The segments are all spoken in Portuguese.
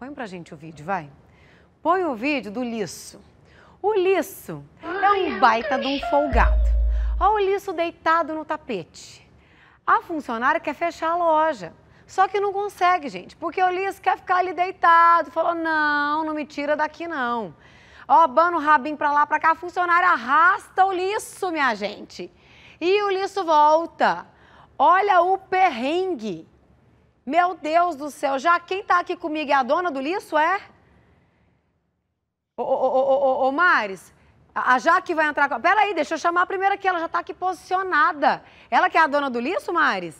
Põe pra gente o vídeo, vai. Põe o vídeo do liço. O Lisso é, é um baita de um folgado. Olha o liço deitado no tapete. A funcionária quer fechar a loja. Só que não consegue, gente, porque o liço quer ficar ali deitado. Falou, não, não me tira daqui, não. Ó, bando o rabinho pra lá, pra cá. A funcionária arrasta o liço, minha gente. E o liço volta. Olha o perrengue. Meu Deus do céu, já quem está aqui comigo é a dona do liço, é? Ô, ô, ô, ô Mares, a Jaque vai entrar com. Peraí, deixa eu chamar primeiro aqui, ela já está aqui posicionada. Ela que é a dona do liço, Mares?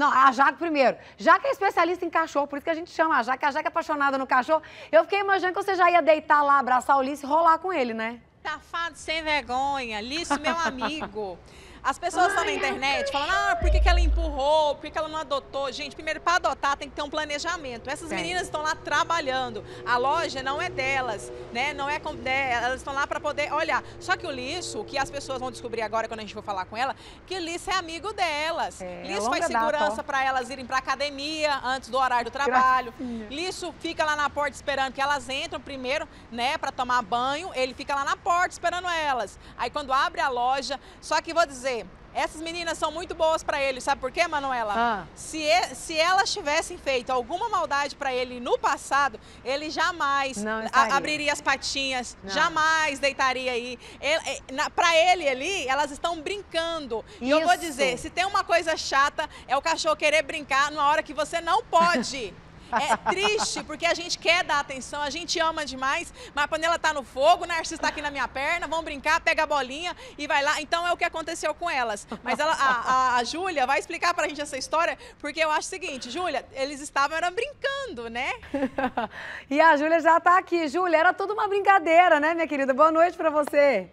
Não, é a Jaque primeiro. Jaque é especialista em cachorro, por isso que a gente chama a Jaque. A Jaque é apaixonada no cachorro. Eu fiquei imaginando que você já ia deitar lá, abraçar o Ulisses e rolar com ele, né? Tafado sem vergonha, Lício meu amigo. As pessoas estão na internet falando, ah, por que, que ela empurrou, por que, que ela não adotou? Gente, primeiro, para adotar tem que ter um planejamento. Essas é. meninas estão lá trabalhando. A loja não é delas, né? Não é, é elas estão lá para poder olhar. Só que o lixo, que as pessoas vão descobrir agora quando a gente for falar com ela, que lixo é amigo delas. É, é lixo faz segurança para elas irem para academia antes do horário do trabalho. Gracinha. Lixo fica lá na porta esperando que elas entram primeiro, né, para tomar banho. Ele fica lá na porta esperando elas. Aí quando abre a loja, só que vou dizer essas meninas são muito boas para ele, sabe por quê, Manuela? Ah. Se, se elas tivessem feito alguma maldade para ele no passado, ele jamais abriria as patinhas, não. jamais deitaria aí. para ele ali, elas estão brincando. Isso. E eu vou dizer, se tem uma coisa chata, é o cachorro querer brincar numa hora que você não pode. É triste, porque a gente quer dar atenção, a gente ama demais, mas a panela tá no fogo, o Narciso está aqui na minha perna, vão brincar, pega a bolinha e vai lá. Então é o que aconteceu com elas. Mas ela, a, a, a Júlia vai explicar pra gente essa história, porque eu acho o seguinte, Júlia, eles estavam eram brincando, né? e a Júlia já tá aqui. Júlia, era tudo uma brincadeira, né, minha querida? Boa noite pra você.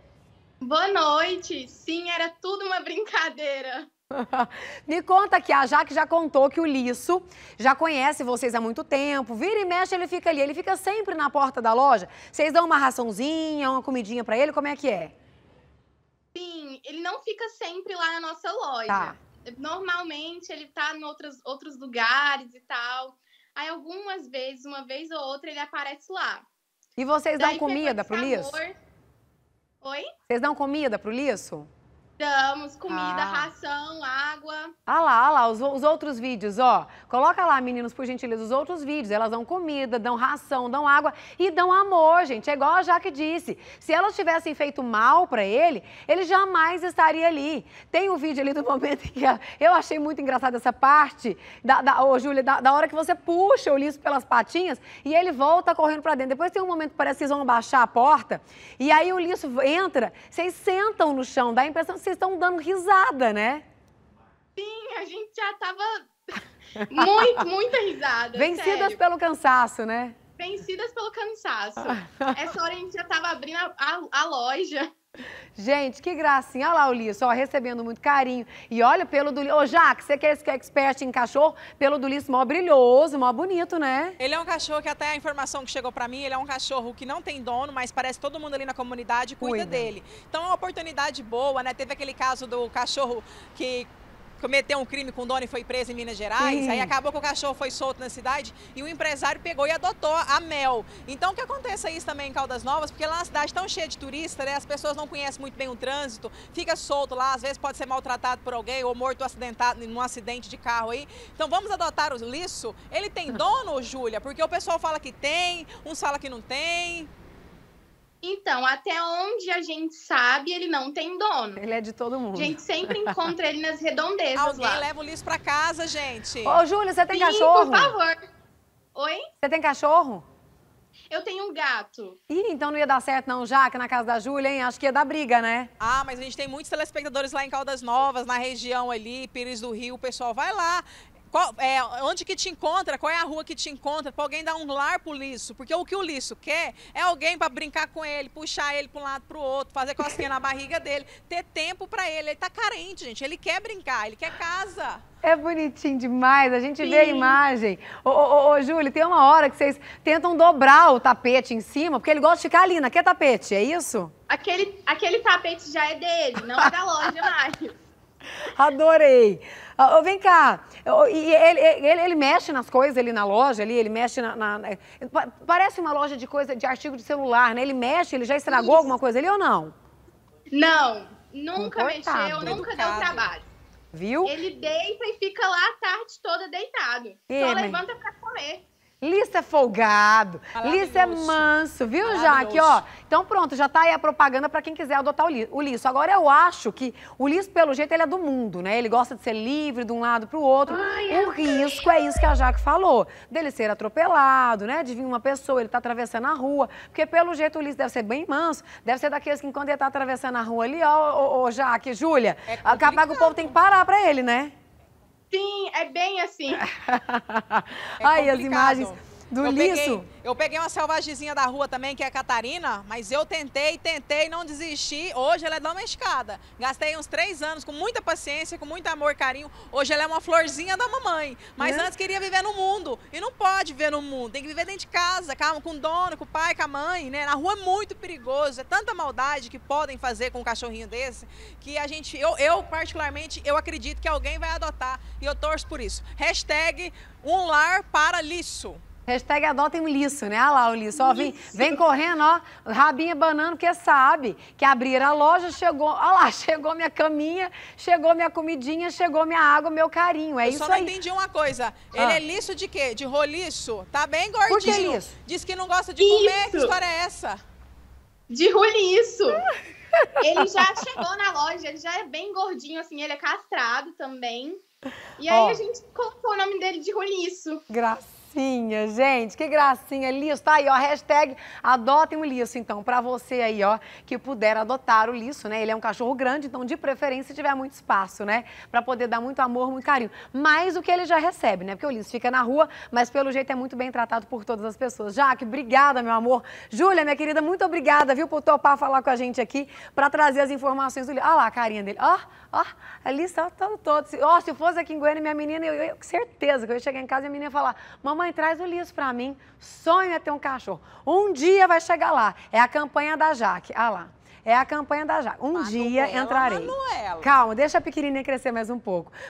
Boa noite. Sim, era tudo uma brincadeira. Me conta que a Jaque já contou que o Liço já conhece vocês há muito tempo. Vira e mexe, ele fica ali. Ele fica sempre na porta da loja. Vocês dão uma raçãozinha, uma comidinha para ele? Como é que é? Sim, ele não fica sempre lá na nossa loja. Tá. Normalmente ele tá em outros, outros lugares e tal. Aí algumas vezes, uma vez ou outra, ele aparece lá. E vocês Daí dão comida pro Liço? Oi? Vocês dão comida pro Lisso? Damos comida, ah. ração, água. Ah lá, ah lá, os, os, outros vídeos, ó. Coloca lá, meninos, por gentileza, os outros vídeos. Elas dão comida, dão ração, dão água e dão amor, gente. É igual a Jaque disse. Se elas tivessem feito mal para ele, ele jamais estaria ali. Tem um vídeo ali do momento em que eu achei muito engraçado essa parte. Da, da, ô, Júlia, da, da, hora que você puxa o lixo pelas patinhas e ele volta correndo para dentro. Depois tem um momento que parece que vocês vão baixar a porta e aí o lixo entra, vocês sentam no chão, dá a impressão vocês estão dando risada, né? Sim, a gente já estava muito, muita risada. Vencidas sério. pelo cansaço, né? vencidas pelo cansaço. Ah. Essa hora a gente já estava abrindo a, a, a loja. Gente, que gracinha. Olha lá o Lício, ó, recebendo muito carinho. E olha, pelo do Lício. Ô, Jaque, você é que é expert em cachorro, pelo do Lício, mó brilhoso, mó bonito, né? Ele é um cachorro que até a informação que chegou para mim, ele é um cachorro que não tem dono, mas parece todo mundo ali na comunidade cuida, cuida. dele. Então é uma oportunidade boa, né? Teve aquele caso do cachorro que cometeu um crime com o dono e foi preso em Minas Gerais. Sim. Aí acabou que o cachorro foi solto na cidade e o empresário pegou e adotou a Mel. Então, que aconteça isso também em Caldas Novas, porque lá na é cidade tão cheia de turistas, né? As pessoas não conhecem muito bem o trânsito, fica solto lá, às vezes pode ser maltratado por alguém ou morto acidentado num acidente de carro aí. Então, vamos adotar o liço? Ele tem dono, Júlia? Porque o pessoal fala que tem, uns fala que não tem. Então, até onde a gente sabe, ele não tem dono. Ele é de todo mundo. A gente sempre encontra ele nas redondezas Alguém lá. leva o lixo pra casa, gente. Ô, Júlia, você tem Sim, cachorro? por favor. Oi? Você tem cachorro? Eu tenho um gato. Ih, então não ia dar certo não, já que na casa da Júlia, hein? Acho que ia dar briga, né? Ah, mas a gente tem muitos telespectadores lá em Caldas Novas, na região ali, Pires do Rio. O pessoal vai lá qual, é, onde que te encontra, qual é a rua que te encontra, para alguém dar um lar pro liço. Porque o que o liço quer é alguém para brincar com ele, puxar ele para um lado para o outro, fazer cosquinha na barriga dele, ter tempo para ele. Ele tá carente, gente. Ele quer brincar, ele quer casa. É bonitinho demais, a gente Sim. vê a imagem. Ô, ô, ô, Júlio, tem uma hora que vocês tentam dobrar o tapete em cima, porque ele gosta de ficar ali naquele tapete, é isso? Aquele, aquele tapete já é dele, não é da loja mais. Adorei. Oh, vem cá, e ele, ele, ele, mexe nas coisas ali na loja, ali, ele mexe na, na, na, Parece uma loja de coisa, de artigo de celular, né? Ele mexe, ele já estragou Isso. alguma coisa ali ou não? Não, nunca Coitado. mexeu, nunca Coitado. deu trabalho. Viu? Ele deita e fica lá a tarde toda deitado. Só levanta pra comer. Lícia é folgado, Lícia é manso, viu, Jaque? Ó, então pronto, já tá aí a propaganda para quem quiser adotar o Lício. Agora eu acho que o Lício, pelo jeito, ele é do mundo, né? Ele gosta de ser livre de um lado pro outro. Ai, o risco é isso que a Jaque falou, dele ser atropelado, né? De vir uma pessoa, ele tá atravessando a rua. Porque pelo jeito o Lício deve ser bem manso, deve ser daqueles que quando ele tá atravessando a rua ali, ó, ô, ô Jaque, Júlia, é que o povo tem que parar pra ele, né? Sim, é bem assim. é Ai, complicado. as imagens. Do eu liso. Peguei, eu peguei uma selvagemzinha da rua também, que é a Catarina, mas eu tentei, tentei, não desisti. Hoje ela é domesticada. Gastei uns três anos com muita paciência, com muito amor e carinho. Hoje ela é uma florzinha da mamãe. Mas é. antes queria viver no mundo. E não pode viver no mundo. Tem que viver dentro de casa, calma, com o dono, com o pai, com a mãe, né? Na rua é muito perigoso. É tanta maldade que podem fazer com um cachorrinho desse que a gente, eu, eu particularmente, eu acredito que alguém vai adotar. E eu torço por isso. Hashtag um lar para liso. Hashtag adotem o liço, né? Olha ah lá o liço. Ó, vem, vem correndo, ó, rabinha banana, porque sabe que abrir a loja, chegou, olha lá, chegou minha caminha, chegou minha comidinha, chegou minha água, meu carinho. É Eu isso aí. só não entendi uma coisa. Ah. Ele é lixo de quê? De roliço? Tá bem gordinho. Por que é Diz que não gosta de isso. comer. Que história é essa? De roliço. ele já chegou na loja, ele já é bem gordinho, assim, ele é castrado também. E aí oh. a gente colocou o nome dele de roliço. Graças gracinha, gente. Que gracinha, liso. Tá aí, ó, hashtag adotem o liço, então, pra você aí, ó, que puder adotar o liço, né? Ele é um cachorro grande, então, de preferência, se tiver muito espaço, né? Pra poder dar muito amor, muito carinho. Mais o que ele já recebe, né? Porque o liço fica na rua, mas pelo jeito é muito bem tratado por todas as pessoas. Jaque, obrigada, meu amor. Júlia, minha querida, muito obrigada, viu, por topar falar com a gente aqui, pra trazer as informações do liço. Olha lá a carinha dele. Ó, ó, a lista todo, todo. Ó, se fosse aqui em Goiânia, minha menina, eu, eu, certeza que eu ia chegar em casa e a menina ia falar, mamãe, mãe, traz o Liso para mim. Sonho é ter um cachorro. Um dia vai chegar lá. É a campanha da Jaque. Ah lá. É a campanha da Jaque. Um dia entrarei. Manuela. Calma, deixa a pequenininha crescer mais um pouco.